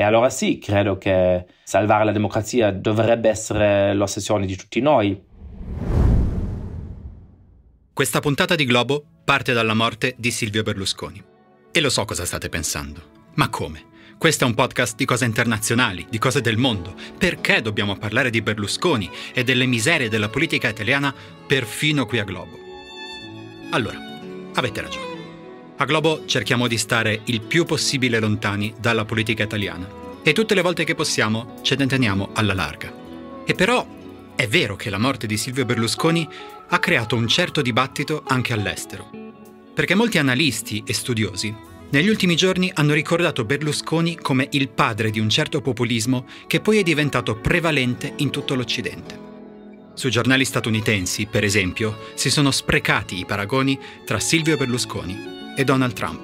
E allora sì, credo che salvare la democrazia dovrebbe essere l'ossessione di tutti noi. Questa puntata di Globo parte dalla morte di Silvio Berlusconi. E lo so cosa state pensando. Ma come? Questo è un podcast di cose internazionali, di cose del mondo. Perché dobbiamo parlare di Berlusconi e delle miserie della politica italiana perfino qui a Globo? Allora, avete ragione. A Globo cerchiamo di stare il più possibile lontani dalla politica italiana e tutte le volte che possiamo ce ne teniamo alla larga. E però è vero che la morte di Silvio Berlusconi ha creato un certo dibattito anche all'estero, perché molti analisti e studiosi negli ultimi giorni hanno ricordato Berlusconi come il padre di un certo populismo che poi è diventato prevalente in tutto l'Occidente. Sui giornali statunitensi, per esempio, si sono sprecati i paragoni tra Silvio Berlusconi e Donald Trump.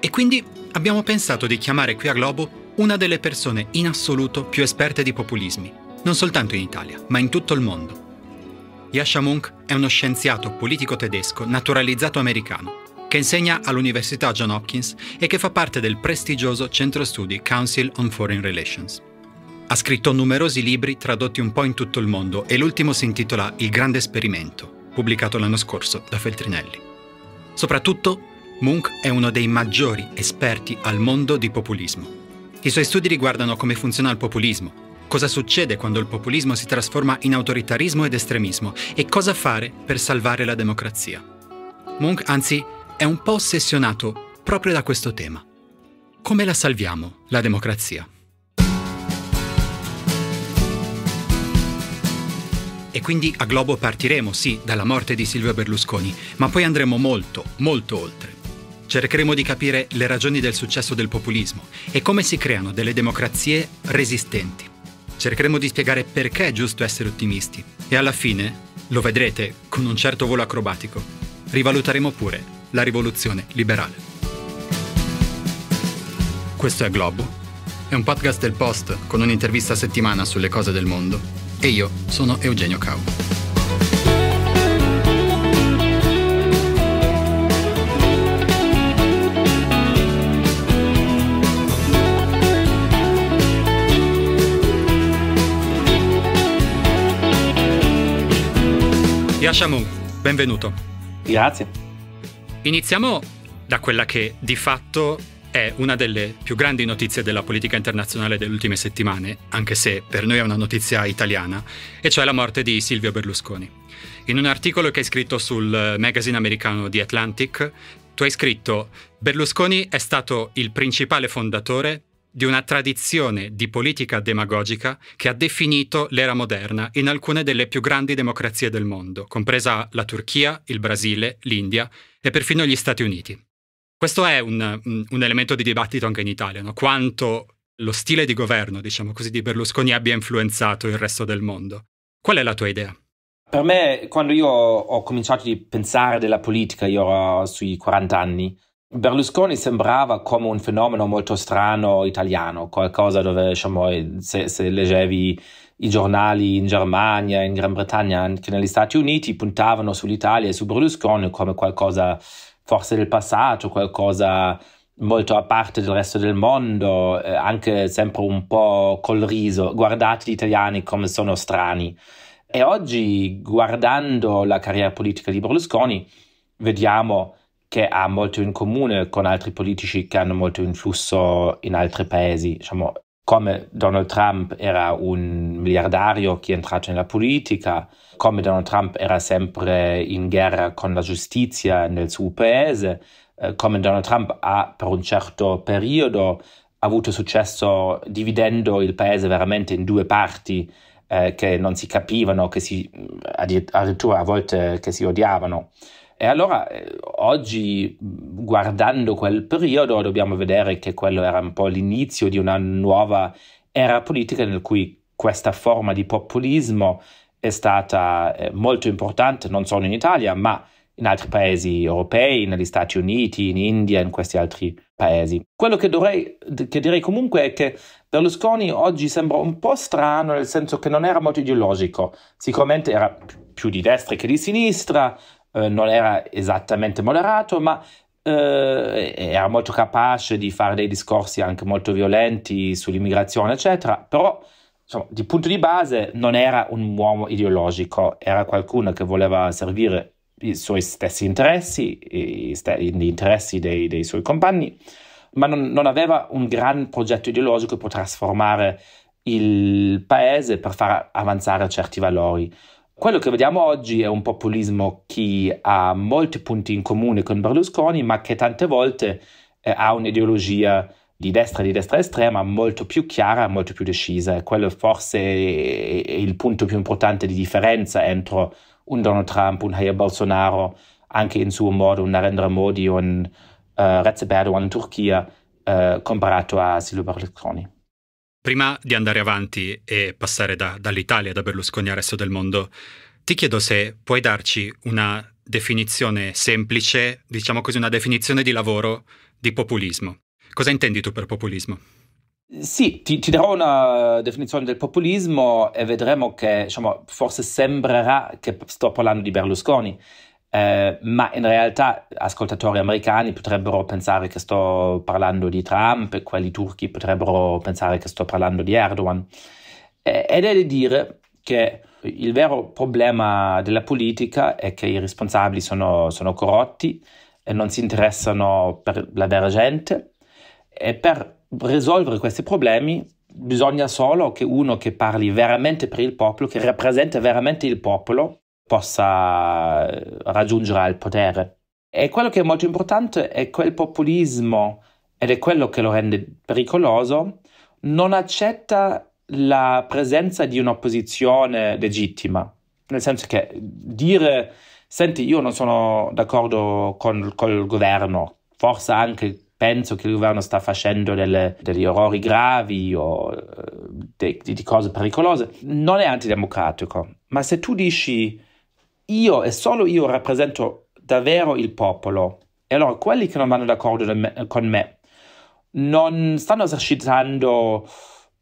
E quindi abbiamo pensato di chiamare qui a Globo una delle persone in assoluto più esperte di populismi, non soltanto in Italia, ma in tutto il mondo. Yasha Munk è uno scienziato politico tedesco naturalizzato americano che insegna all'Università John Hopkins e che fa parte del prestigioso centro studi Council on Foreign Relations. Ha scritto numerosi libri tradotti un po' in tutto il mondo e l'ultimo si intitola Il grande esperimento, pubblicato l'anno scorso da Feltrinelli. Soprattutto Munch è uno dei maggiori esperti al mondo di populismo. I suoi studi riguardano come funziona il populismo, cosa succede quando il populismo si trasforma in autoritarismo ed estremismo e cosa fare per salvare la democrazia. Munch, anzi, è un po' ossessionato proprio da questo tema. Come la salviamo, la democrazia? E quindi a Globo partiremo, sì, dalla morte di Silvio Berlusconi, ma poi andremo molto, molto oltre. Cercheremo di capire le ragioni del successo del populismo e come si creano delle democrazie resistenti. Cercheremo di spiegare perché è giusto essere ottimisti e alla fine, lo vedrete con un certo volo acrobatico, rivaluteremo pure la rivoluzione liberale. Questo è Globo, è un podcast del Post con un'intervista a settimana sulle cose del mondo e io sono Eugenio Cau. Yashamu, benvenuto. Grazie. Iniziamo da quella che di fatto è una delle più grandi notizie della politica internazionale delle ultime settimane, anche se per noi è una notizia italiana, e cioè la morte di Silvio Berlusconi. In un articolo che hai scritto sul eh, magazine americano The Atlantic, tu hai scritto Berlusconi è stato il principale fondatore di una tradizione di politica demagogica che ha definito l'era moderna in alcune delle più grandi democrazie del mondo, compresa la Turchia, il Brasile, l'India e perfino gli Stati Uniti. Questo è un, mm, un elemento di dibattito anche in Italia, no? quanto lo stile di governo, diciamo così, di Berlusconi abbia influenzato il resto del mondo. Qual è la tua idea? Per me, quando io ho cominciato a pensare della politica, io ero sui 40 anni, Berlusconi sembrava come un fenomeno molto strano italiano, qualcosa dove diciamo, se, se leggevi i giornali in Germania, in Gran Bretagna, anche negli Stati Uniti, puntavano sull'Italia e su Berlusconi come qualcosa forse del passato, qualcosa molto a parte del resto del mondo, eh, anche sempre un po' col riso, guardate gli italiani come sono strani. E oggi, guardando la carriera politica di Berlusconi, vediamo che ha molto in comune con altri politici che hanno molto influsso in altri paesi. Diciamo, come Donald Trump era un miliardario che è entrato nella politica, come Donald Trump era sempre in guerra con la giustizia nel suo paese, eh, come Donald Trump ha per un certo periodo avuto successo dividendo il paese veramente in due parti eh, che non si capivano, che si, addirittura a volte che si odiavano. E allora eh, oggi, guardando quel periodo, dobbiamo vedere che quello era un po' l'inizio di una nuova era politica nel cui questa forma di populismo è stata eh, molto importante, non solo in Italia, ma in altri paesi europei, negli Stati Uniti, in India, in questi altri paesi. Quello che, dovrei, che direi comunque è che Berlusconi oggi sembra un po' strano, nel senso che non era molto ideologico, sicuramente era più di destra che di sinistra, eh, non era esattamente moderato, ma eh, era molto capace di fare dei discorsi anche molto violenti sull'immigrazione, eccetera, però insomma, di punto di base non era un uomo ideologico, era qualcuno che voleva servire i suoi stessi interessi, gli interessi dei, dei suoi compagni, ma non, non, aveva un gran progetto ideologico per trasformare il paese, per far avanzare certi valori. Quello che vediamo oggi è un populismo che ha molti punti in comune con Berlusconi, ma che tante volte eh, ha un'ideologia di destra, di destra estrema, molto più chiara, molto più decisa. E quello forse è il punto più importante di differenza entro un Donald Trump, un Jair Bolsonaro, anche in suo modo un Narendra Modi, un uh, Recep Erdogan in Turchia, uh, comparato a Silvio Berlusconi. Prima di andare avanti e passare da, dall'Italia, da Berlusconi al resto del mondo, ti chiedo se puoi darci una definizione semplice, diciamo così, una definizione di lavoro di populismo. Cosa intendi tu per populismo? Sì, ti, ti, darò una definizione del populismo e vedremo che diciamo, forse sembrerà che sto parlando di Berlusconi, eh, ma in realtà ascoltatori americani potrebbero pensare che sto parlando di Trump, e quelli turchi potrebbero pensare che sto parlando di Erdogan. Eh, ed è di dire che il vero problema della politica è che i responsabili sono, sono corrotti e non si interessano per la vera gente e per risolvere questi problemi bisogna solo che uno che parli veramente per il popolo, che rappresenta veramente il popolo, possa eh, raggiungere al potere. E quello che è molto importante è quel populismo, ed è quello che lo rende pericoloso, non accetta la presenza di un'opposizione legittima. Nel senso che dire, senti, io non sono d'accordo con, il governo, forse anche penso che il governo sta facendo delle, degli errori gravi o eh, di cose pericolose, non è antidemocratico. Ma se tu dici io e solo io rappresento davvero il popolo. E allora quelli che non vanno d'accordo me, con me non stanno esercitando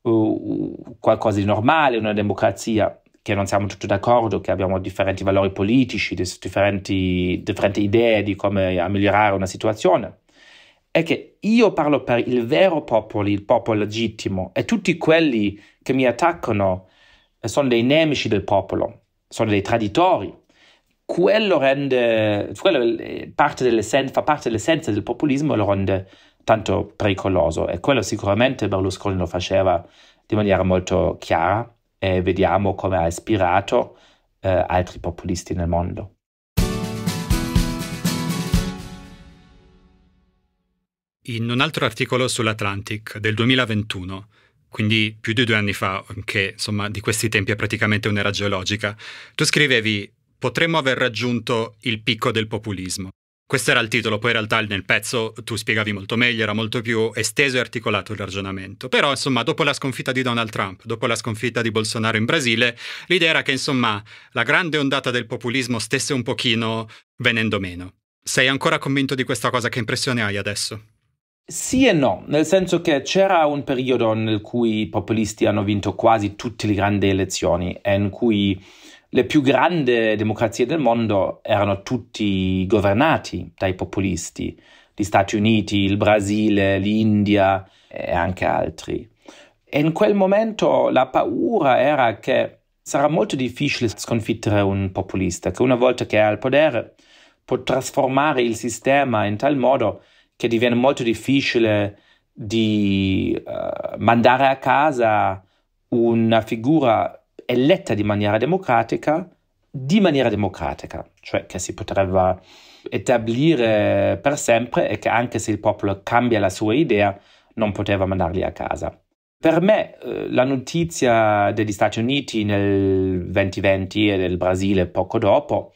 uh, qualcosa di normale, una democrazia, che non siamo tutti d'accordo, che abbiamo differenti valori politici, differenti, differenti idee di come migliorare una situazione. È che io parlo per il vero popolo, il popolo legittimo, e tutti quelli che mi attaccano eh, sono dei nemici del popolo, sono dei traditori quello rende, quello eh, parte fa parte dell'essenza del populismo e lo rende tanto pericoloso e quello sicuramente Berlusconi lo faceva in maniera molto chiara e vediamo come ha ispirato eh, altri populisti nel mondo. In un altro articolo sull'Atlantic del 2021 quindi più di due anni fa, che insomma di questi tempi è praticamente un'era geologica, tu scrivevi potremmo aver raggiunto il picco del populismo. Questo era il titolo, poi in realtà nel pezzo tu spiegavi molto meglio, era molto più esteso e articolato il ragionamento. Però, insomma, dopo la sconfitta di Donald Trump, dopo la sconfitta di Bolsonaro in Brasile, l'idea era che, insomma, la grande ondata del populismo stesse un pochino venendo meno. Sei ancora convinto di questa cosa? Che impressione hai adesso? Sì e no, nel senso che c'era un periodo nel cui i populisti hanno vinto quasi tutte le grandi elezioni e in cui le più grandi democrazie del mondo erano tutti governati dai populisti, gli Stati Uniti, il Brasile, l'India e anche altri. E in quel momento la paura era che sarà molto difficile sconfiggere un populista che una volta che è al potere può trasformare il sistema in tal modo che diviene molto difficile di uh, mandare a casa una figura eletta di maniera democratica, di maniera democratica, cioè che si potrebbe etablire per sempre e che anche se il popolo cambia la sua idea, non poteva mandarli a casa. Per me eh, la notizia degli Stati Uniti nel 2020 e del Brasile poco dopo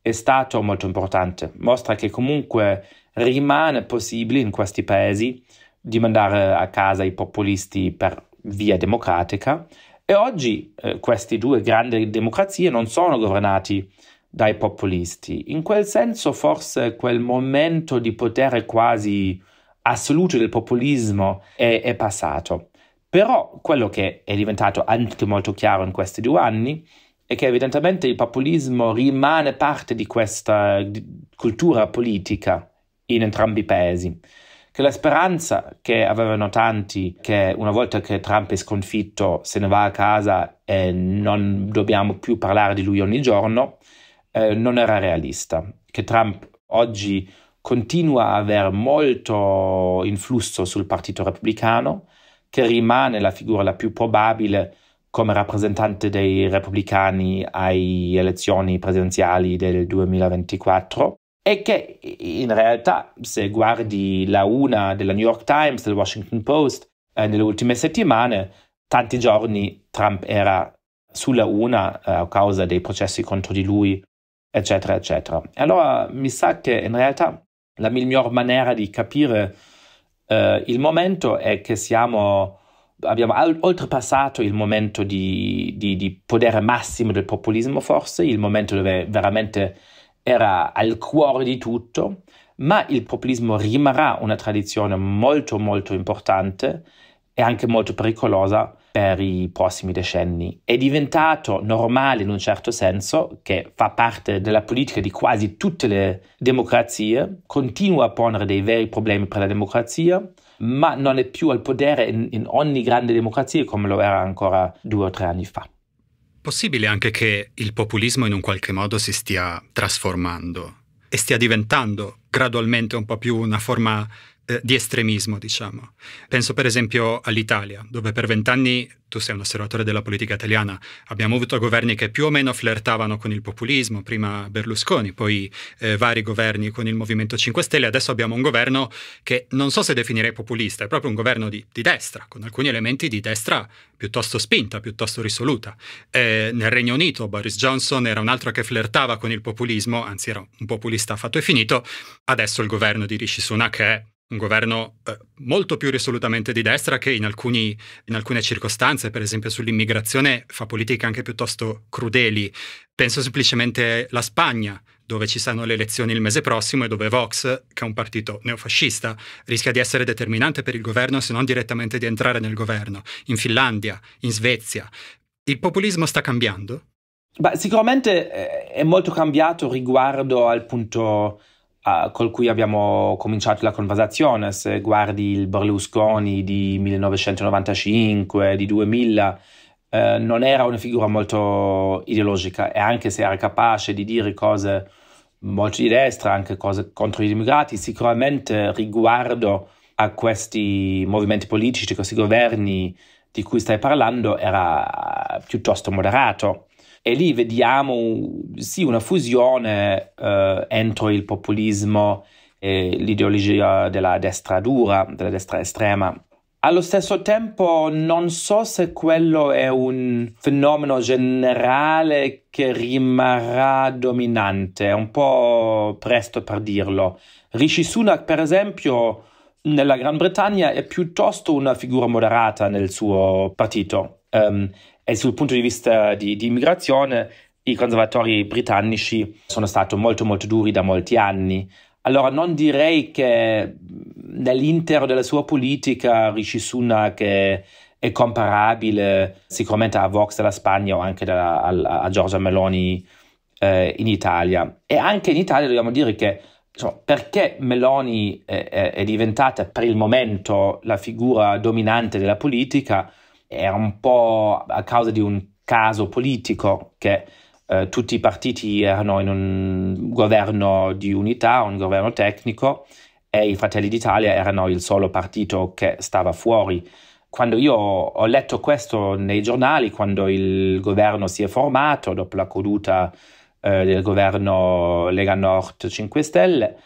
è stata molto importante, mostra che comunque rimane possibile in questi paesi di mandare a casa i populisti per via democratica e oggi eh, queste due grandi democrazie non sono governati dai populisti. In quel senso forse quel momento di potere quasi assoluto del populismo è, è passato. Però quello che è diventato anche molto chiaro in questi due anni è che evidentemente il populismo rimane parte di questa cultura politica in entrambi i paesi che la speranza che avevano tanti, che una volta che Trump è sconfitto se ne va a casa e non dobbiamo più parlare di lui ogni giorno, eh, non era realista, che Trump oggi continua a avere molto influsso sul Partito Repubblicano, che rimane la figura la più probabile come rappresentante dei repubblicani alle elezioni presidenziali del 2024 e che in realtà se guardi la una della New York Times, del Washington Post, eh, nelle ultime settimane, tanti giorni Trump era sulla una eh, a causa dei processi contro di lui, eccetera, eccetera. Allora mi sa che in realtà la miglior maniera di capire eh, il momento è che siamo abbiamo oltrepassato il momento di, di, di, potere massimo del populismo, forse, il momento dove veramente era al cuore di tutto, ma il populismo rimarrà una tradizione molto molto importante e anche molto pericolosa per i prossimi decenni. È diventato normale in un certo senso, che fa parte della politica di quasi tutte le democrazie, continua a porre dei veri problemi per la democrazia, ma non è più al potere in, in ogni grande democrazia come lo era ancora due o tre anni fa possibile anche che il populismo in un qualche modo si stia trasformando e stia diventando gradualmente un po' più una forma eh, di estremismo, diciamo. Penso per esempio all'Italia, dove per vent'anni, tu sei un osservatore della politica italiana, abbiamo avuto governi che più o meno flirtavano con il populismo, prima Berlusconi, poi eh, vari governi con il Movimento 5 Stelle, adesso abbiamo un governo che non so se definirei populista, è proprio un governo di, di destra, con alcuni elementi di destra piuttosto spinta, piuttosto risoluta. Eh, nel Regno Unito Boris Johnson era un altro che flirtava con il populismo, anzi era un populista fatto e finito, adesso il governo di Rishi Sunak è un governo eh, molto più risolutamente di destra che in, alcuni, in, alcune circostanze, per esempio sull'immigrazione, fa politiche anche piuttosto crudeli. Penso semplicemente alla Spagna, dove ci saranno le elezioni il mese prossimo e dove Vox, che è un partito neofascista, rischia di essere determinante per il governo se non direttamente di entrare nel governo, in Finlandia, in Svezia. Il populismo sta cambiando? Beh, sicuramente eh, è molto cambiato riguardo al punto uh, col cui abbiamo cominciato la conversazione, se guardi il Berlusconi di 1995, di 2000, uh, eh, non era una figura molto ideologica e anche se era capace di dire cose molto di destra, anche cose contro gli immigrati, sicuramente riguardo a questi movimenti politici, a questi governi di cui stai parlando, era piuttosto moderato e lì vediamo sì una fusione eh, entro il populismo e l'ideologia della destra dura, della destra estrema. Allo stesso tempo non so se quello è un fenomeno generale che rimarrà dominante, è un po' presto per dirlo. Rishi Sunak, per esempio, nella Gran Bretagna è piuttosto una figura moderata nel suo partito. Um, e sul punto di vista di, di immigrazione, i conservatori britannici sono stati molto molto duri da molti anni. Allora non direi che nell'intero della sua politica Rishi Sunak è, è comparabile sicuramente a Vox della Spagna o anche da, a, a, Giorgia Meloni eh, in Italia. E anche in Italia dobbiamo dire che insomma, perché Meloni è, è diventata per il momento la figura dominante della politica, era un po' a causa di un caso politico che eh, tutti i partiti erano in un governo di unità, un governo tecnico e i Fratelli d'Italia erano il solo partito che stava fuori. Quando io ho letto questo nei giornali, quando il governo si è formato dopo la caduta eh, del governo Lega Nord 5 Stelle,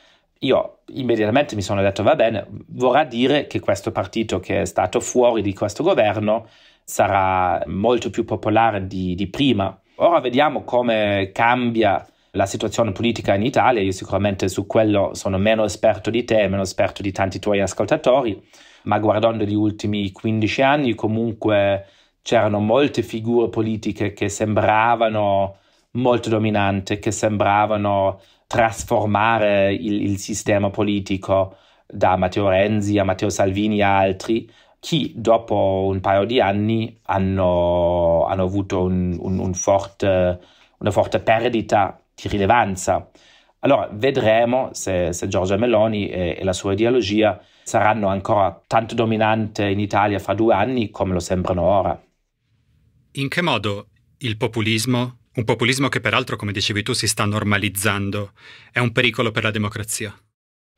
io immediatamente mi sono detto va bene, vorrà dire che questo partito che è stato fuori di questo governo sarà molto più popolare di, di prima. Ora vediamo come cambia la situazione politica in Italia, io sicuramente su quello sono meno esperto di te, meno esperto di tanti tuoi ascoltatori, ma guardando gli ultimi 15 anni comunque c'erano molte figure politiche che sembravano molto dominanti, che sembravano trasformare il, il sistema politico da Matteo Renzi a Matteo Salvini e altri che dopo un paio di anni hanno, hanno avuto un, un, un forte, una forte perdita di rilevanza. Allora vedremo se, se Giorgia Meloni e, e, la sua ideologia saranno ancora tanto dominanti in Italia fra due anni come lo sembrano ora. In che modo il populismo un populismo che peraltro, come dicevi tu, si sta normalizzando. È un pericolo per la democrazia.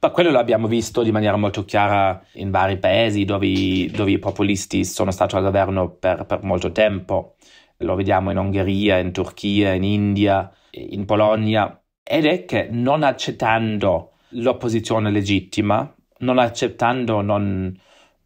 Ma quello l'abbiamo visto di maniera molto chiara in vari paesi dove, dove i populisti sono stati al governo per, per, molto tempo. Lo vediamo in Ungheria, in Turchia, in India, in Polonia. Ed è che non accettando l'opposizione legittima, non accettando, non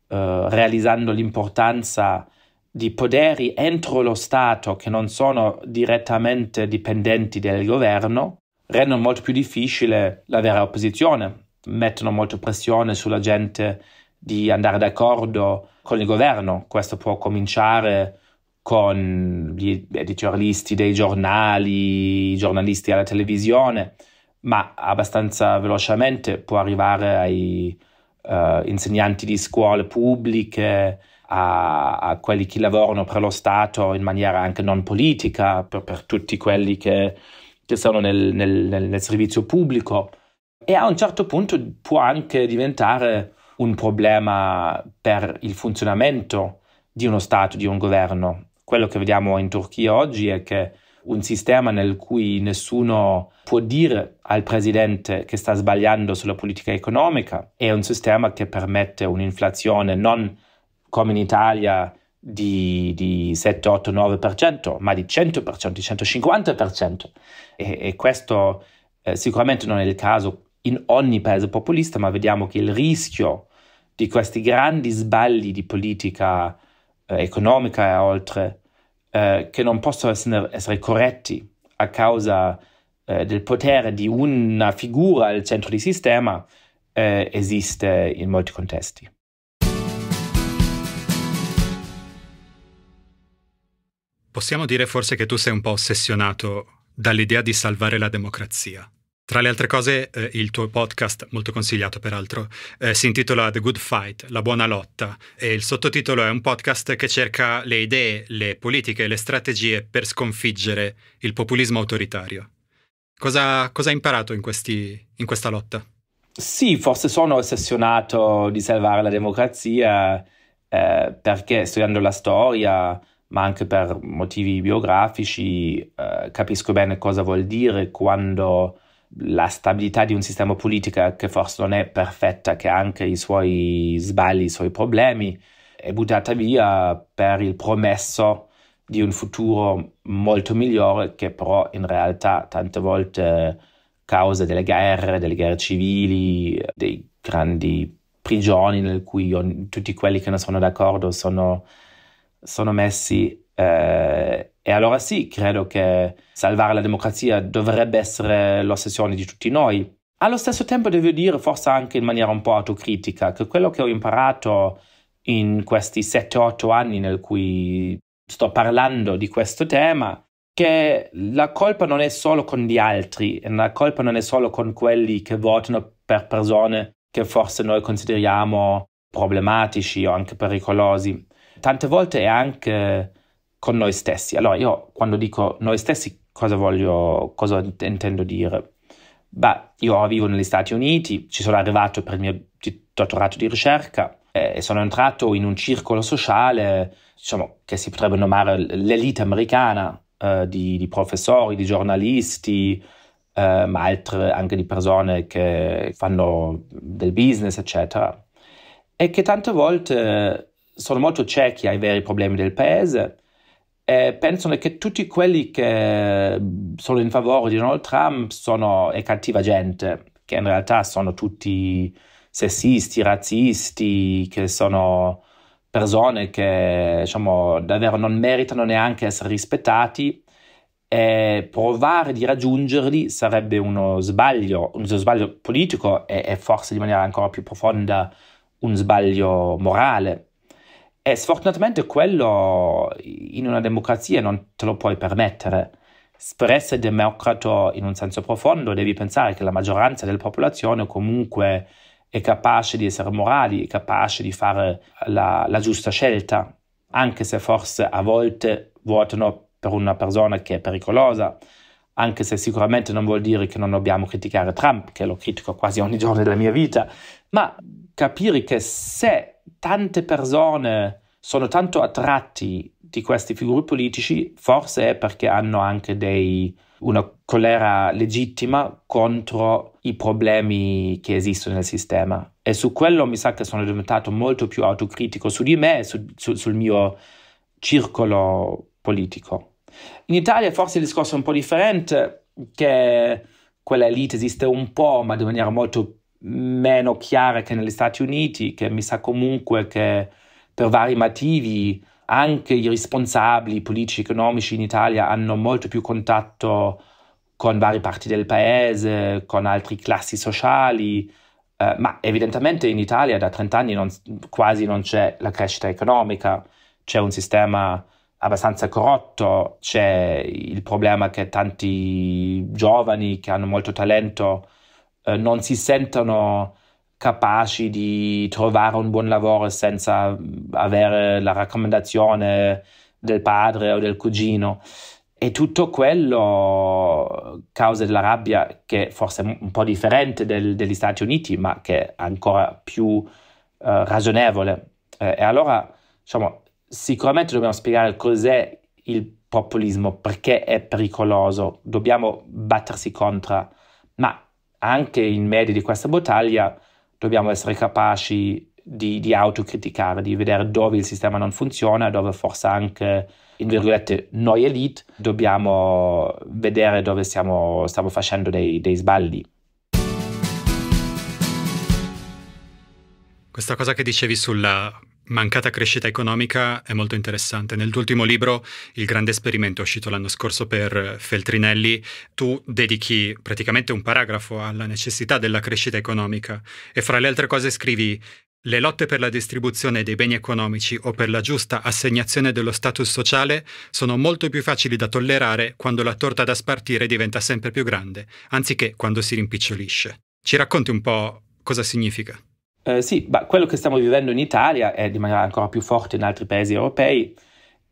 eh, realizzando l'importanza di poteri entro lo Stato che non sono direttamente dipendenti del governo rendono molto più difficile la vera opposizione, mettono molto pressione sulla gente di andare d'accordo con il governo. Questo può cominciare con gli editorialisti dei giornali, i giornalisti alla televisione, ma abbastanza velocemente può arrivare ai uh, insegnanti di scuole pubbliche, a, a quelli che lavorano per lo Stato in maniera anche non politica, per, per tutti quelli che, che sono nel, nel, nel servizio pubblico e a un certo punto può anche diventare un problema per il funzionamento di uno Stato, di un governo. Quello che vediamo in Turchia oggi è che un sistema nel cui nessuno può dire al presidente che sta sbagliando sulla politica economica è un sistema che permette un'inflazione non come in Italia di, di 7, 8, 9%, ma di 100%, di 150%. E, e questo eh, sicuramente non è il caso in ogni paese populista, ma vediamo che il rischio di questi grandi sbagli di politica eh, economica e oltre, eh, che non possono essere, essere corretti a causa eh, del potere di una figura al centro di sistema, eh, esiste in molti contesti. Possiamo dire forse che tu sei un po' ossessionato dall'idea di salvare la democrazia. Tra le altre cose, eh, il tuo podcast, molto consigliato peraltro, eh, si intitola The Good Fight, la buona lotta, e il sottotitolo è un podcast che cerca le idee, le politiche, le strategie per sconfiggere il populismo autoritario. Cosa, cosa hai imparato in, questi, in questa lotta? Sì, forse sono ossessionato di salvare la democrazia eh, perché studiando la storia ma anche per motivi biografici eh, capisco bene cosa vuol dire quando la stabilità di un sistema politico che forse non è perfetta, che ha anche i suoi sbagli, i suoi problemi, è buttata via per il promesso di un futuro molto migliore che però in realtà tante volte causa delle guerre, delle guerre civili, dei grandi prigioni nel cui tutti quelli che non sono d'accordo sono sono messi eh, e allora sì, credo che salvare la democrazia dovrebbe essere l'ossessione di tutti noi. Allo stesso tempo devo dire, forse anche in maniera un po' autocritica, che quello che ho imparato in questi 7-8 anni nel cui sto parlando di questo tema, che la colpa non è solo con gli altri, la colpa non è solo con quelli che votano per persone che forse noi consideriamo problematici o anche pericolosi tante volte è anche con noi stessi. Allora io quando dico noi stessi cosa voglio, cosa intendo dire? Beh, io vivo negli Stati Uniti, ci sono arrivato per il mio dottorato di ricerca eh, e sono entrato in un circolo sociale, diciamo, che si potrebbe nominare l'elite americana eh, di, di, professori, di giornalisti, eh, ma altre anche di persone che fanno del business, eccetera. E che tante volte sono molto ciechi ai veri problemi del paese e pensano che tutti quelli che sono in favore di Donald Trump sono è cattiva gente, che in realtà sono tutti sessisti, razzisti, che sono persone che diciamo, davvero non meritano neanche essere rispettati e provare di raggiungerli sarebbe uno sbaglio, uno sbaglio politico e, e forse di maniera ancora più profonda un sbaglio morale. E sfortunatamente quello in una democrazia non te lo puoi permettere. Per essere democrato in un senso profondo devi pensare che la maggioranza della popolazione comunque è capace di essere morali, è capace di fare la, la giusta scelta, anche se forse a volte votano per una persona che è pericolosa, anche se sicuramente non vuol dire che non dobbiamo criticare Trump, che lo critico quasi ogni giorno della mia vita, ma capire che se tante persone sono tanto attratti di questi figuri politici, forse è perché hanno anche dei, una colera legittima contro i problemi che esistono nel sistema. E su quello mi sa che sono diventato molto più autocritico su di me e su, su, sul mio circolo politico. In Italia forse il discorso è un po' differente, che quella elite esiste un po', ma in maniera molto più meno chiara che negli Stati Uniti, che mi sa comunque che per vari motivi anche i responsabili politici e economici in Italia hanno molto più contatto con varie parti del paese, con altre classi sociali, eh, ma evidentemente in Italia da 30 anni non, quasi non c'è la crescita economica, c'è un sistema abbastanza corrotto, c'è il problema che tanti giovani che hanno molto talento eh, non si sentono capaci di trovare un buon lavoro senza mm, avere la raccomandazione del padre o del cugino. E tutto quello eh, causa della rabbia che forse è un po' differente del, degli Stati Uniti, ma che è ancora più eh, ragionevole. Eh, e allora, diciamo, sicuramente dobbiamo spiegare cos'è il populismo, perché è pericoloso, dobbiamo battersi contro, ma anche in medio di questa battaglia dobbiamo essere capaci di, di, autocriticare, di vedere dove il sistema non funziona, dove forse anche, in virgolette, noi elite dobbiamo vedere dove stiamo, stiamo facendo dei, dei sbagli. Questa cosa che dicevi sulla mancata crescita economica è molto interessante. Nel tuo ultimo libro, Il grande esperimento, uscito l'anno scorso per Feltrinelli, tu dedichi praticamente un paragrafo alla necessità della crescita economica e fra le altre cose scrivi le lotte per la distribuzione dei beni economici o per la giusta assegnazione dello status sociale sono molto più facili da tollerare quando la torta da spartire diventa sempre più grande, anziché quando si rimpicciolisce. Ci racconti un po' cosa significa? Eh, sì, ma quello che stiamo vivendo in Italia e di maniera ancora più forte in altri paesi europei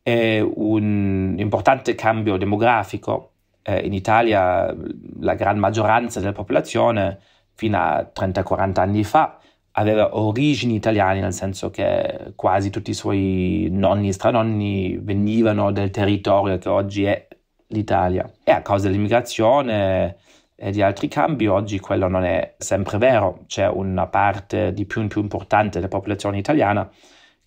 è un importante cambio demografico. Eh, in Italia la gran maggioranza della popolazione fino a 30-40 anni fa aveva origini italiane, nel senso che quasi tutti i suoi nonni e stranonni venivano del territorio che oggi è l'Italia. E a causa dell'immigrazione di altri cambi, oggi quello non è sempre vero, c'è una parte di più in più importante della popolazione italiana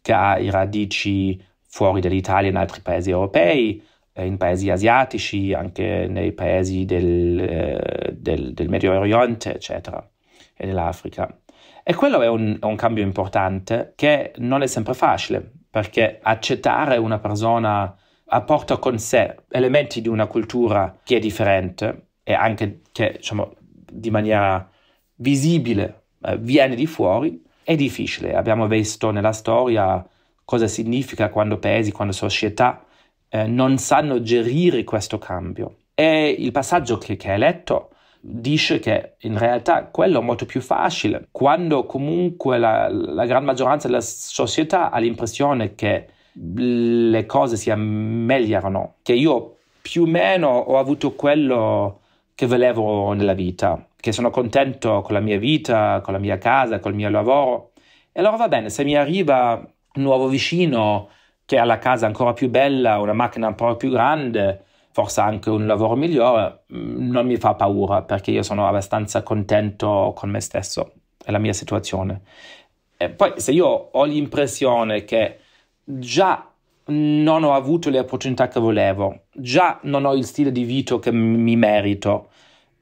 che ha i radici fuori dall'Italia in altri paesi europei, eh, in paesi asiatici, anche nei paesi del, eh, del, del Medio Oriente, eccetera, e dell'Africa. E quello è un, un cambio importante che non è sempre facile, perché accettare una persona apporta con sé elementi di una cultura che è differente e anche che diciamo, di maniera visibile eh, viene di fuori, è difficile. Abbiamo visto nella storia cosa significa quando paesi, quando società eh, non sanno gerire questo cambio. E il passaggio che, che hai letto dice che in realtà quello è molto più facile, quando comunque la, la gran maggioranza della società ha l'impressione che le cose si ammigliorano, che io più o meno ho avuto quello che velevo nella vita, che sono contento con la mia vita, con la mia casa, col mio lavoro. E allora va bene, se mi arriva un nuovo vicino che ha la casa ancora più bella, una macchina ancora più grande, forse anche un lavoro migliore, mm, non mi fa paura perché io sono abbastanza contento con me stesso e la mia situazione. E poi se io ho l'impressione che già non ho avuto le opportunità che volevo, già non ho il stile di vita che mi merito,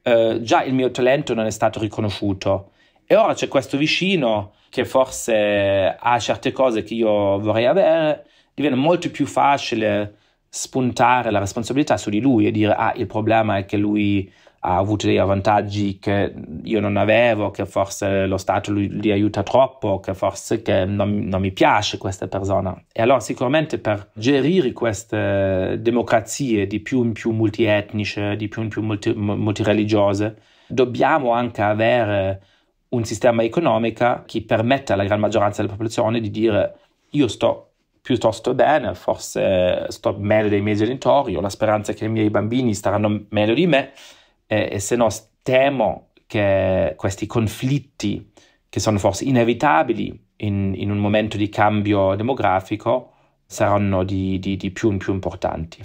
eh, già il mio talento non è stato riconosciuto e ora c'è questo vicino che forse ha certe cose che io vorrei avere, diventa molto più facile spuntare la responsabilità su di lui e dire ah il problema è che lui ha avuto dei vantaggi che io non avevo, che forse lo Stato li, li aiuta troppo, che forse che non, non, mi piace questa persona. E allora sicuramente per gerire queste democrazie di più in più multietniche, di più in più multi, multireligiose, dobbiamo anche avere un sistema economico che permetta alla gran maggioranza della popolazione di dire io sto piuttosto bene, forse sto meglio dei miei genitori, ho la speranza che i miei bambini staranno meglio di me, eh, e se no temo che questi conflitti che sono forse inevitabili in, in un momento di cambio demografico saranno di, di, di più in più importanti.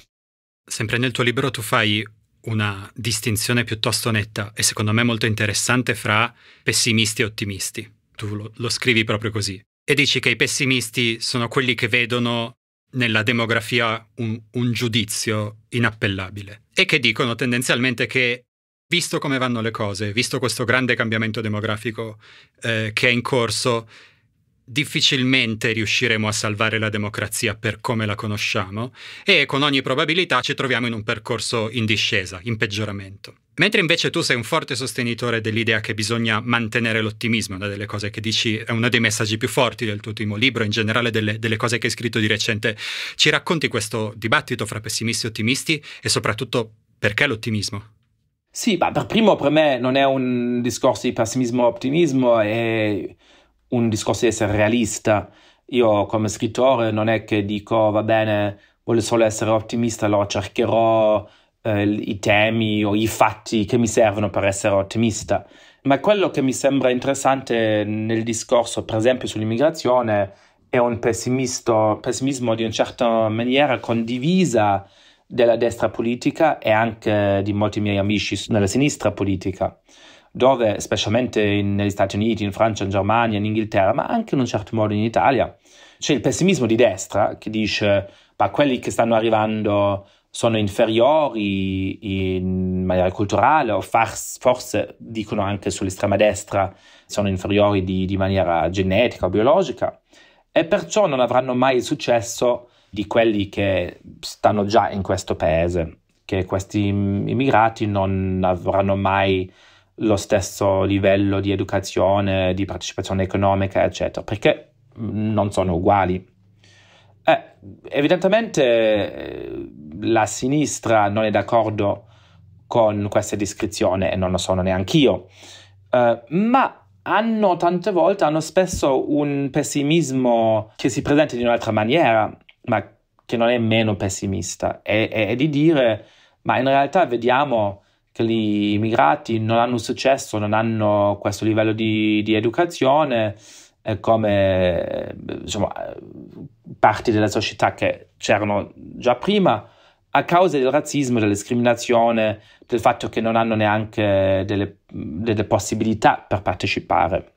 Sempre nel tuo libro tu fai una distinzione piuttosto netta e secondo me molto interessante fra pessimisti e ottimisti. Tu lo, lo scrivi proprio così. E dici che i pessimisti sono quelli che vedono nella demografia un, un, giudizio inappellabile e che dicono tendenzialmente che visto come vanno le cose, visto questo grande cambiamento demografico eh, che è in corso, difficilmente riusciremo a salvare la democrazia per come la conosciamo e con ogni probabilità ci troviamo in un percorso in discesa, in peggioramento. Mentre invece tu sei un forte sostenitore dell'idea che bisogna mantenere l'ottimismo, una delle cose che dici è uno dei messaggi più forti del tuo ultimo libro, in generale delle, delle cose che hai scritto di recente, ci racconti questo dibattito fra pessimisti e ottimisti e soprattutto perché l'ottimismo? Sì, ma per primo per me non è un discorso di pessimismo o ottimismo, è un discorso di essere realista. Io come scrittore non è che dico va bene, voglio solo essere ottimista, allora cercherò eh, i temi o i fatti che mi servono per essere ottimista. Ma quello che mi sembra interessante nel discorso, per esempio, sull'immigrazione, è un pessimismo di una certa maniera condivisa della destra politica e anche di molti miei amici nella sinistra politica, dove specialmente in, negli Stati Uniti, in Francia, in Germania, in Inghilterra, ma anche in un certo modo in Italia, c'è il pessimismo di destra che dice ma quelli che stanno arrivando sono inferiori in maniera culturale o forse dicono anche sull'estrema destra sono inferiori di, di maniera genetica o biologica e perciò non avranno mai successo di quelli che stanno già in questo paese, che questi immigrati non avranno mai lo stesso livello di educazione, di partecipazione economica, eccetera, perché non sono uguali. Eh, evidentemente eh, la sinistra non è d'accordo con questa descrizione e non lo sono neanche io, eh, ma hanno tante volte, hanno spesso un pessimismo che si presenta in un'altra maniera ma che non è meno pessimista, è, è, è di dire, ma in realtà vediamo che gli immigrati non hanno successo, non hanno questo livello di, di educazione eh, come diciamo, parti della società che c'erano già prima a causa del razzismo, della discriminazione, del fatto che non hanno neanche delle, delle possibilità per partecipare.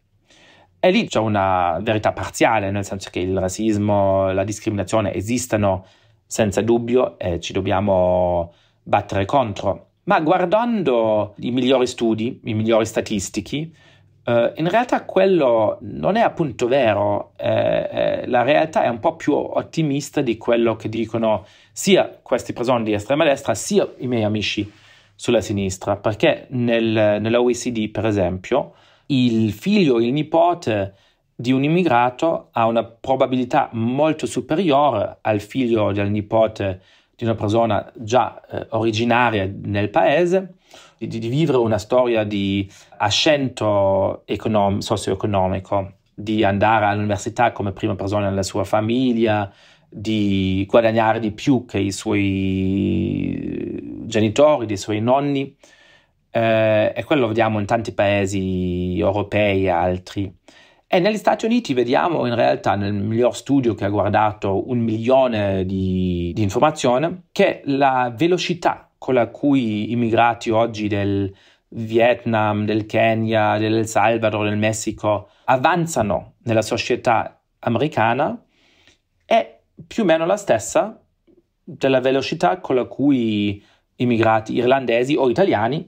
E lì c'è una verità parziale, nel senso che il razzismo, la discriminazione esistono senza dubbio e ci dobbiamo battere contro. Ma guardando i migliori studi, i migliori statistici, eh, in realtà quello non è appunto vero, eh, eh, la realtà è un po' più ottimista di quello che dicono sia questi persone di estrema destra sia i miei amici sulla sinistra, perché nel, nell'OECD per esempio il figlio, il nipote di un immigrato ha una probabilità molto superiore al figlio o al nipote di una persona già eh, originaria nel paese di, di, vivere una storia di ascento econom- socio-economico, di andare all'università come prima persona nella sua famiglia, di guadagnare di più che i suoi eh, genitori, dei suoi nonni eh, e quello lo vediamo in tanti paesi europei e altri. E negli Stati Uniti vediamo in realtà nel miglior studio che ha guardato un milione di, di informazioni che la velocità con la cui immigrati oggi del Vietnam, del Kenya, del Salvador, del Messico avanzano nella società americana è più o meno la stessa della velocità con la cui immigrati irlandesi o italiani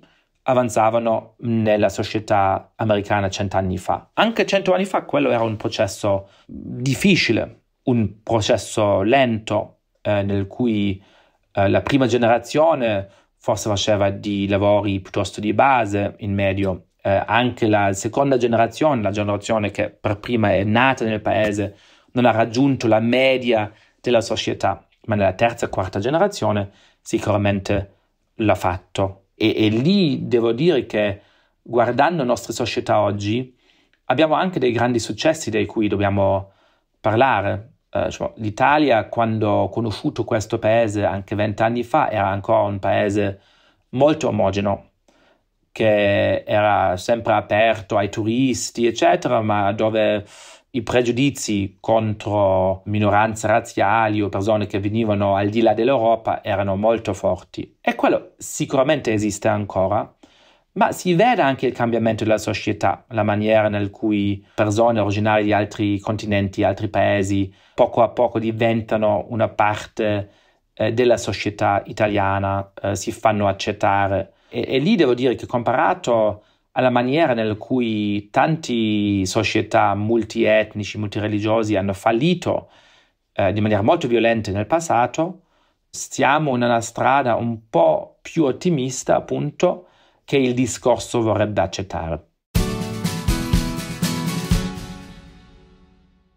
avanzavano nella società americana cent'anni fa. Anche cento anni fa quello era un processo difficile, un processo lento eh, nel cui eh, la prima generazione forse faceva di lavori piuttosto di base in medio, eh, anche la seconda generazione, la generazione che per prima è nata nel paese, non ha raggiunto la media della società, ma nella terza e quarta generazione sicuramente l'ha fatto e, e lì devo dire che guardando le nostre società oggi abbiamo anche dei grandi successi dei cui dobbiamo parlare. Eh, cioè, L'Italia, quando ho conosciuto questo paese anche vent'anni fa, era ancora un paese molto omogeneo, che era sempre aperto ai turisti, eccetera, ma dove i pregiudizi contro minoranze razziali o persone che venivano al di là dell'Europa erano molto forti e quello sicuramente esiste ancora, ma si vede anche il cambiamento della società, la maniera nel cui persone originarie di altri continenti, altri paesi, poco a poco diventano una parte eh, della società italiana, eh, si fanno accettare. E, e lì devo dire che comparato alla maniera nel cui tante società multietnici, multireligiosi hanno fallito eh, in maniera molto violenta nel passato, stiamo in una strada un po' più ottimista, appunto, che il discorso vorrebbe accettare.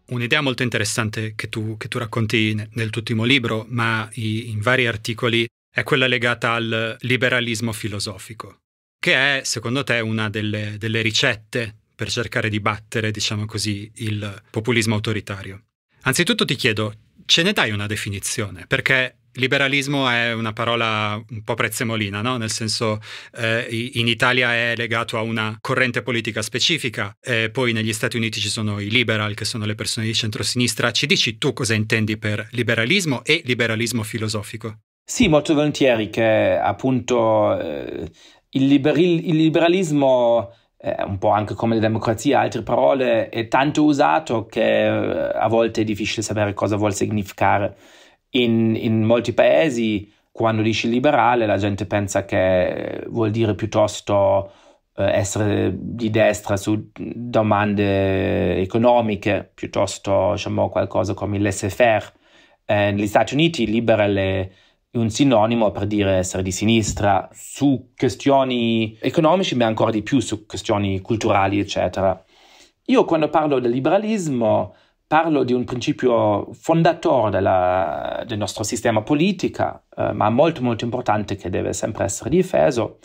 Un'idea molto interessante che tu, che tu racconti nel tuo ultimo libro, ma in vari articoli, è quella legata al liberalismo filosofico che è secondo te una delle, delle ricette per cercare di battere, diciamo così, il populismo autoritario. Anzitutto ti chiedo, ce ne dai una definizione? Perché liberalismo è una parola un po' prezzemolina, no? nel senso eh, in Italia è legato a una corrente politica specifica, eh, poi negli Stati Uniti ci sono i liberal, che sono le persone di centrosinistra. Ci dici tu cosa intendi per liberalismo e liberalismo filosofico? Sì, molto volentieri, che appunto eh, il, liberi- il liberalismo, eh, un po' anche come la democrazia, altre parole, è tanto usato che eh, a volte è difficile sapere cosa vuol significare. In, in molti paesi, quando dici liberale, la gente pensa che vuol dire piuttosto eh, essere di destra su domande economiche piuttosto diciamo qualcosa come il laissez-faire. Eh, negli Stati Uniti liberale è un sinonimo per dire essere di sinistra su questioni economici, ma ancora di più su questioni culturali, eccetera. Io quando parlo del liberalismo parlo di un principio fondatore della, del nostro sistema politico, eh, ma molto molto importante che deve sempre essere difeso,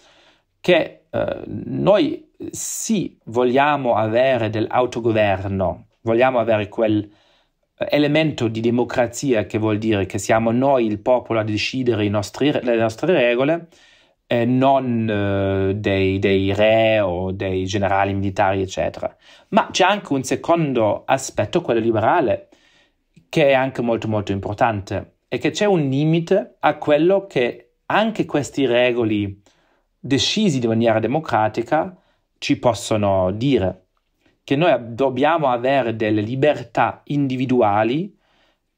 che eh, noi sì vogliamo avere dell'autogoverno, vogliamo avere quel elemento di democrazia che vuol dire che siamo noi il popolo a decidere nostri, le nostre regole, e non eh, dei, dei, re o dei generali militari, eccetera. Ma c'è anche un secondo aspetto, quello liberale, che è anche molto molto importante e che c'è un limite a quello che anche questi regoli decisi di maniera democratica ci possono dire che noi dobbiamo avere delle libertà individuali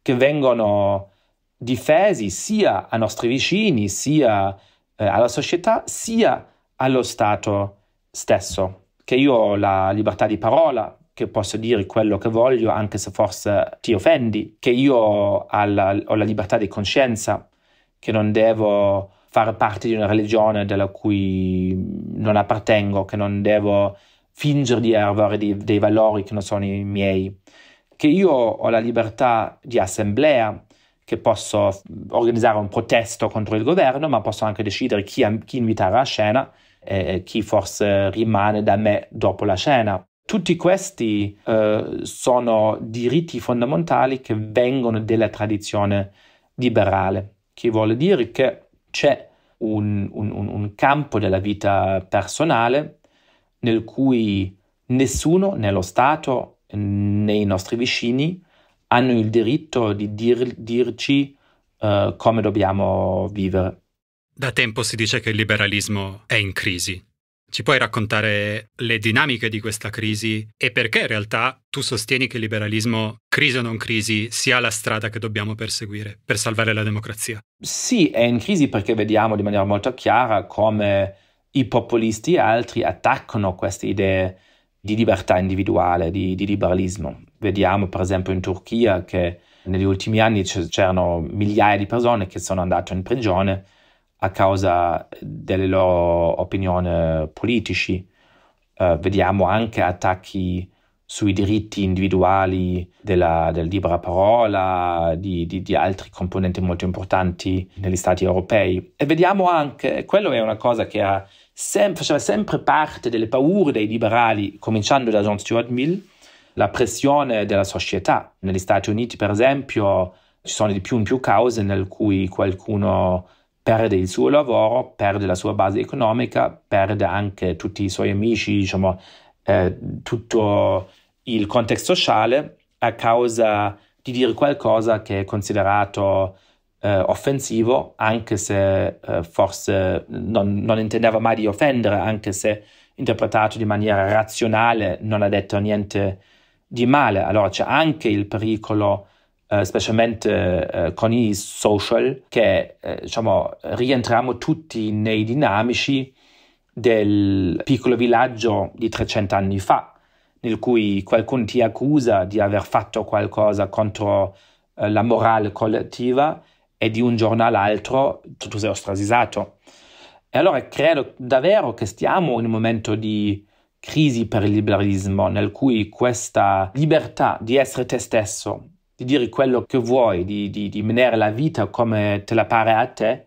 che vengono difesi sia ai nostri vicini, sia eh, alla società, sia allo Stato stesso. Che io ho la libertà di parola, che posso dire quello che voglio anche se forse ti offendi, che io ho la, ho la libertà di coscienza, che non devo fare parte di una religione della cui non appartengo, che non devo fingere di avere dei, dei valori che non sono i miei, che io ho la libertà di assemblea, che posso organizzare un protesto contro il governo, ma posso anche decidere chi, chi invitare a scena e chi forse rimane da me dopo la scena. Tutti questi eh, sono diritti fondamentali che vengono dalla tradizione liberale, che vuol dire che c'è un, un, un campo della vita personale nel cui nessuno, né lo Stato né i nostri vicini, hanno il diritto di dir, dirci uh, come dobbiamo vivere. Da tempo si dice che il liberalismo è in crisi. Ci puoi raccontare le dinamiche di questa crisi e perché in realtà tu sostieni che il liberalismo, crisi o non crisi, sia la strada che dobbiamo perseguire per salvare la democrazia? Sì, è in crisi perché vediamo di maniera molto chiara come i populisti e altri attaccano queste idee di libertà individuale, di, di liberalismo. Vediamo per esempio in Turchia che negli ultimi anni c'erano migliaia di persone che sono andate in prigione a causa delle loro opinioni politiche. Uh, vediamo anche attacchi sui diritti individuali della, della libera parola, di, di, di, altri componenti molto importanti negli stati europei. E vediamo anche, quello è una cosa che ha sempre, faceva sempre parte delle paure dei liberali, cominciando da John Stuart Mill, la pressione della società. Negli Stati Uniti, per esempio, ci sono di più in più cause nel cui qualcuno perde il suo lavoro, perde la sua base economica, perde anche tutti i suoi amici, diciamo, eh, tutto il contesto sociale a causa di dire qualcosa che è considerato eh, offensivo, anche se eh, forse non, non, intendeva mai di offendere, anche se interpretato di maniera razionale non ha detto niente di male. Allora c'è anche il pericolo, eh, specialmente eh, con i social, che eh, diciamo, rientriamo tutti nei dinamici del piccolo villaggio di 300 anni fa, nel cui qualcuno ti accusa di aver fatto qualcosa contro eh, la morale collettiva e di un giorno all'altro tu sei ostracizzato. E allora credo davvero che stiamo in un momento di crisi per il liberalismo, nel cui questa libertà di essere te stesso, di dire quello che vuoi, di, di, di menare la vita come te la pare a te,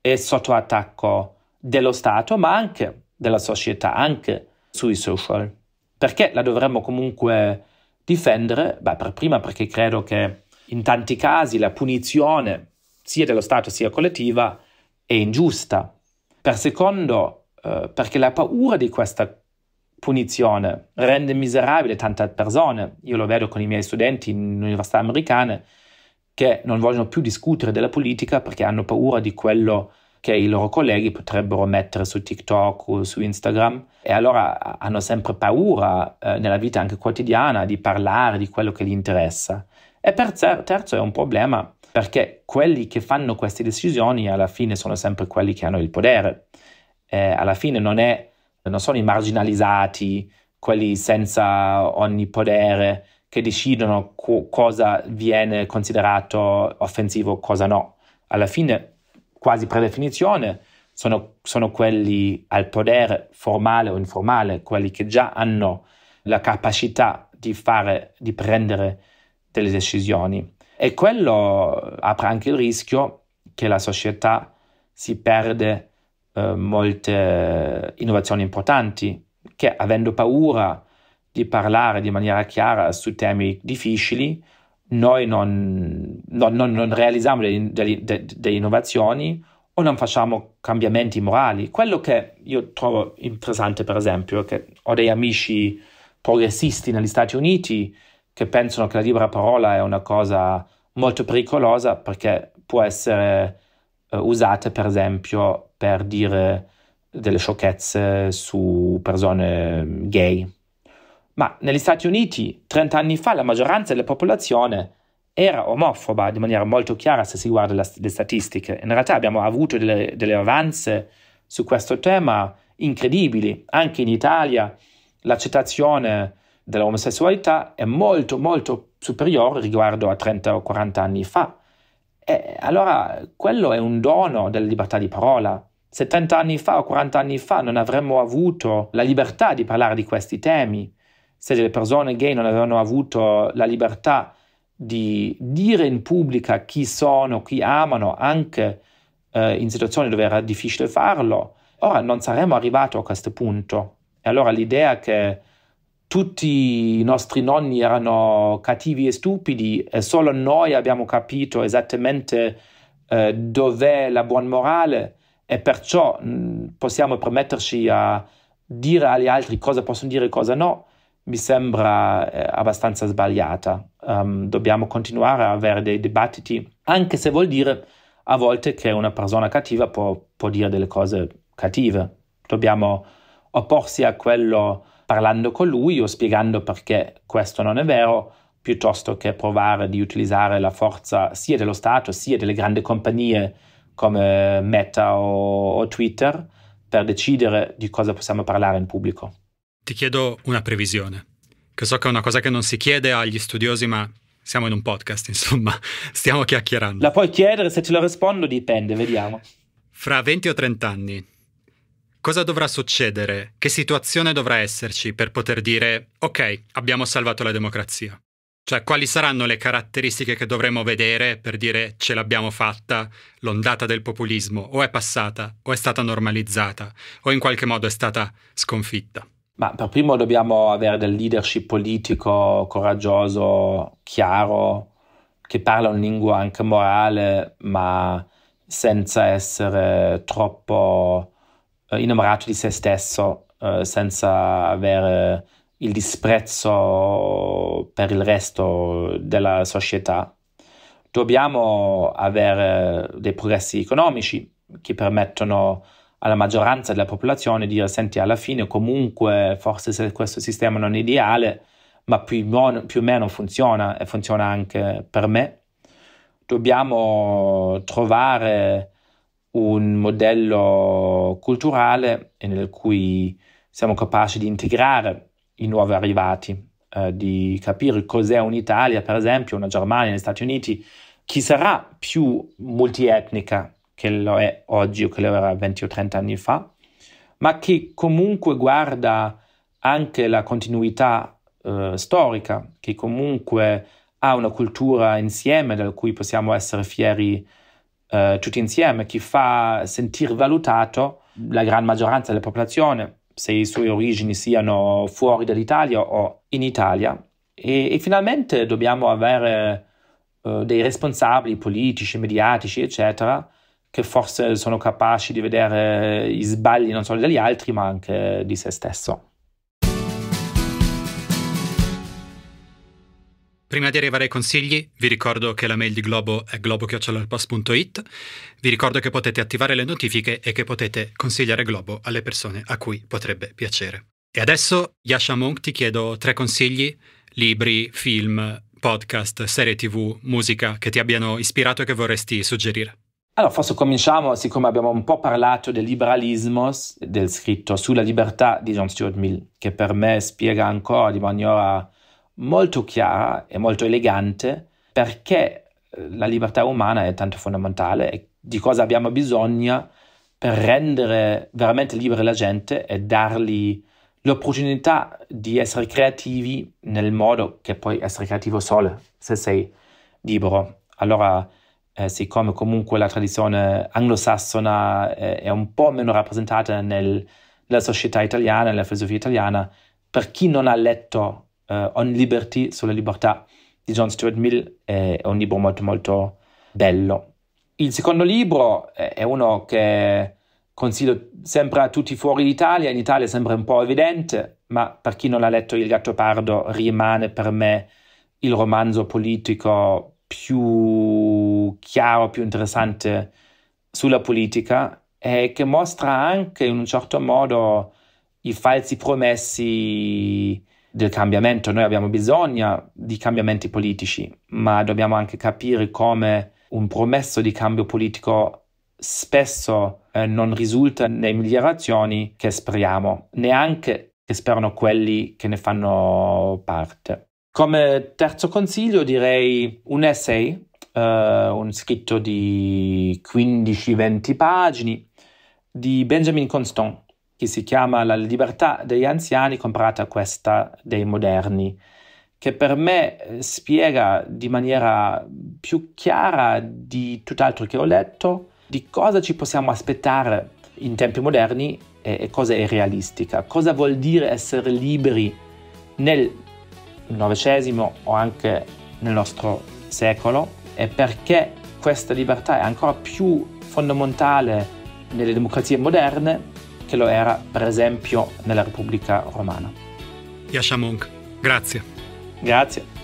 è sotto attacco dello Stato, ma anche della società, anche sui social. Perché la dovremmo comunque difendere? Beh, per prima perché credo che in tanti casi la punizione sia dello Stato sia collettiva è ingiusta. Per secondo, eh, perché la paura di questa punizione rende miserabile tante persone. Io lo vedo con i miei studenti in università americane che non vogliono più discutere della politica perché hanno paura di quello che i loro colleghi potrebbero mettere su TikTok o su Instagram e allora hanno sempre paura eh, nella vita anche quotidiana di parlare di quello che gli interessa. E per terzo è un problema perché quelli che fanno queste decisioni alla fine sono sempre quelli che hanno il potere. Eh, alla fine non, è, non sono i marginalizzati, quelli senza ogni potere, che decidono co- cosa viene considerato offensivo, e cosa no. Alla fine, quasi per definizione, sono, sono, quelli al potere formale o informale, quelli che già hanno la capacità di fare, di prendere delle decisioni. E quello apre anche il rischio che la società si perde eh, molte innovazioni importanti, che avendo paura di parlare di maniera chiara su temi difficili, noi non, non, non, non realizziamo delle, delle, delle, innovazioni o non facciamo cambiamenti morali. Quello che io trovo interessante, per esempio, è che ho dei amici progressisti negli Stati Uniti che pensano che la libera parola è una cosa molto pericolosa perché può essere eh, usata per esempio per dire delle sciocchezze su persone gay. Ma negli Stati Uniti 30 anni fa la maggioranza della popolazione era omofoba di maniera molto chiara se si guarda la, le statistiche. In realtà abbiamo avuto delle, delle avanze su questo tema incredibili. Anche in Italia l'accettazione dell'omosessualità è molto molto superiore riguardo a 30 o 40 anni fa. E allora quello è un dono della libertà di parola. Se 30 anni fa o 40 anni fa non avremmo avuto la libertà di parlare di questi temi, se le persone gay non avevano avuto la libertà di dire in pubblica chi sono, chi amano, anche eh, in situazioni dove era difficile farlo, ora non saremmo arrivati a questo punto. E allora l'idea che tutti i nostri nonni erano cattivi e stupidi e solo noi abbiamo capito esattamente eh, dov'è la buona morale e perciò mh, mm, possiamo permetterci a dire agli altri cosa possono dire e cosa no, mi sembra eh, abbastanza sbagliata. Um, dobbiamo continuare a avere dei dibattiti, anche se vuol dire a volte che una persona cattiva può, può dire delle cose cattive. Dobbiamo opporsi a quello parlando con lui o spiegando perché questo non è vero, piuttosto che provare di utilizzare la forza sia dello Stato sia delle grandi compagnie come Meta o, o Twitter per decidere di cosa possiamo parlare in pubblico. Ti chiedo una previsione, che so che è una cosa che non si chiede agli studiosi, ma siamo in un podcast, insomma, stiamo chiacchierando. La puoi chiedere, se te la rispondo dipende, vediamo. Fra 20 o 30 anni, cosa dovrà succedere, che situazione dovrà esserci per poter dire ok, abbiamo salvato la democrazia? Cioè, quali saranno le caratteristiche che dovremo vedere per dire ce l'abbiamo fatta, l'ondata del populismo o è passata, o è stata normalizzata, o in qualche modo è stata sconfitta? Ma per primo dobbiamo avere del leadership politico coraggioso, chiaro, che parla un lingua anche morale, ma senza essere troppo eh, innamorarci di se stesso eh, senza avere il disprezzo per il resto della società. Dobbiamo avere dei progressi economici che permettono alla maggioranza della popolazione di dire senti alla fine comunque forse se questo sistema non è ideale ma più, mon- più o meno funziona e funziona anche per me. Dobbiamo trovare un modello culturale nel cui siamo capaci di integrare i nuovi arrivati, eh, di capire cos'è un'Italia, per esempio, una Germania, gli Stati Uniti, chi sarà più multietnica che lo è oggi o che lo era 20 o 30 anni fa, ma che comunque guarda anche la continuità eh, storica, che comunque ha una cultura insieme da cui possiamo essere fieri eh, tutti insieme, che fa sentire valutato la gran maggioranza della popolazione, se le sue origini siano fuori dall'Italia o in Italia. E, e finalmente dobbiamo avere eh, dei responsabili politici, mediatici, eccetera, che forse sono capaci di vedere gli sbagli non solo degli altri, ma anche di se stesso. Prima di arrivare ai consigli, vi ricordo che la mail di Globo è globo.it, vi ricordo che potete attivare le notifiche e che potete consigliare Globo alle persone a cui potrebbe piacere. E adesso, Yasha Monk, ti chiedo tre consigli, libri, film, podcast, serie tv, musica che ti abbiano ispirato e che vorresti suggerire. Allora, forse cominciamo, siccome abbiamo un po' parlato del liberalismo, del scritto sulla libertà di John Stuart Mill, che per me spiega ancora di maniera molto chiara e molto elegante perché eh, la libertà umana è tanto fondamentale e di cosa abbiamo bisogno per rendere veramente libera la gente e dargli l'opportunità di essere creativi nel modo che puoi essere creativo solo se sei libero. Allora, eh, siccome comunque la tradizione anglosassona eh, è un po' meno rappresentata nel, nella società italiana, nella filosofia italiana, per chi non ha letto uh, On Liberty sulla libertà di John Stuart Mill eh, è un libro molto molto bello. Il secondo libro eh, è uno che consiglio sempre a tutti fuori d'Italia, in Italia sembra un po' evidente, ma per chi non ha letto Il gatto pardo rimane per me il romanzo politico più chiaro, più interessante sulla politica e che mostra anche in un certo modo i falsi promessi del cambiamento. Noi abbiamo bisogno di cambiamenti politici, ma dobbiamo anche capire come un promesso di cambio politico spesso eh, non risulta nelle migliorazioni che speriamo, neanche che sperano quelli che ne fanno parte. Come terzo consiglio direi un essay, eh, un scritto di 15-20 pagine di Benjamin Constant che si chiama La libertà degli anziani comparata a questa dei moderni, che per me eh, spiega di maniera più chiara di tutt'altro che ho letto di cosa ci possiamo aspettare in tempi moderni e, e cosa è realistica, cosa vuol dire essere liberi nel Novecesimo o anche nel nostro secolo e perché questa libertà è ancora più fondamentale nelle democrazie moderne che lo era per esempio nella Repubblica Romana. Yasha Monk, grazie. Grazie.